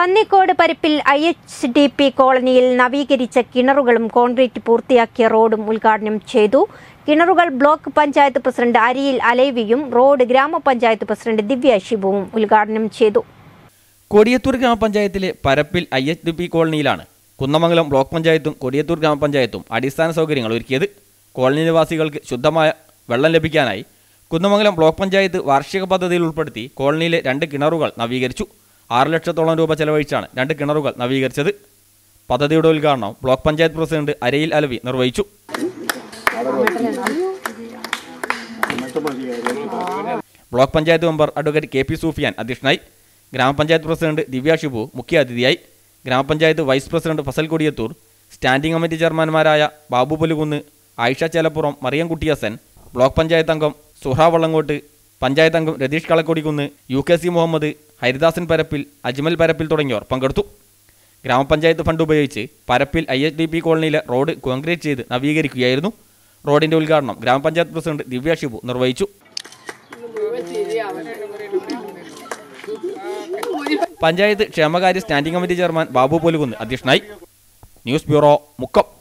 പന്നിക്കോട് പരിപ്പിൽ I H D P കോളനിയിൽ നവീകരിച്ച കിണറുകളും കോൺക്രീറ്റ് പൂർത്തിയാക്കിയ റോഡും ഉദ്ഘാടനം ചെയ്തു കിണറുകൾ ബ്ലോക്ക് പഞ്ചായത്ത് പ്രസിഡന്റ് അരിയിൽ അലൈവിയും റോഡ് ഗ്രാമപഞ്ചായത്ത് പ്രസിഡന്റ് ദിവ്യ ശിവവും ഉദ്ഘാടനം ചെയ്തു കൊടിയത്തൂർ ഗ്രാമപഞ്ചായത്തിലെ പരപ്പിൽ ഐ എച്ച് ഡി പി കോളനിയിലാണ് കുന്നമംഗലം ബ്ലോക്ക് പഞ്ചായത്തും കൊടിയത്തൂർ ഗ്രാമപഞ്ചായത്തും അടിസ്ഥാന സൗകര്യങ്ങൾ ഒരുക്കിയത് കോളനി നിവാസികൾക്ക് ശുദ്ധമായ വെള്ളം ലഭിക്കാനായി കുന്നമംഗലം ബ്ലോക്ക് പഞ്ചായത്ത് വാർഷിക പദ്ധതിയിൽ ഉൾപ്പെടുത്തി കോളനിയിലെ രണ്ട് കിണറുകൾ നവീകരിച്ചു ആറ് ലക്ഷത്തോളം രൂപ ചെലവഴിച്ചാണ് രണ്ട് കിണറുകൾ നവീകരിച്ചത് പദ്ധതിയുടെ ഉദ്ഘാടനം ബ്ലോക്ക് പഞ്ചായത്ത് പ്രസിഡന്റ് അരയിൽ അലവി നിർവഹിച്ചു block panchayat member advocate K P Sufiyan അധ്യക്ഷനായി ഗ്രാമപഞ്ചായത്ത് പ്രസിഡന്റ് ദിവ്യ ഷിബു മുഖ്യാതിഥിയായി grama panchayat vice president Fasal Kodiyathur standing committee ചെയർമാൻമാരായ ബാബു പുലുകുന്ന് ആയിഷ ചേലപ്പുറം മറിയം കുട്ടിയസൻ ബ്ലോക്ക് പഞ്ചായത്ത് അംഗം സുഹ വള്ളങ്കോട്ട് പഞ്ചായത്ത് അംഗം Ratheesh Kalakkodikkunnu U K C Muhammad Haridasan Parappil Ajmal Parappil തുടങ്ങിയവർ പങ്കെടുത്തു ഗ്രാമപഞ്ചായത്ത് ഫണ്ട് ഉപയോഗിച്ച് Parappil I H D P കോളനിയിലെ റോഡ് കോൺക്രീറ്റ് ചെയ്ത് നവീകരിക്കുകയായിരുന്നു റോഡിന്റെ ഉദ്ഘാടനം ഗ്രാമപഞ്ചായത്ത് പ്രസിഡന്റ് ദിവ്യ ഷിബു നിർവഹിച്ചു പഞ്ചായത്ത് ക്ഷേമകാര്യ standing committee chairman Babu Polukunnu അധ്യക്ഷനായി ന്യൂസ് ബ്യൂറോ മുക്കം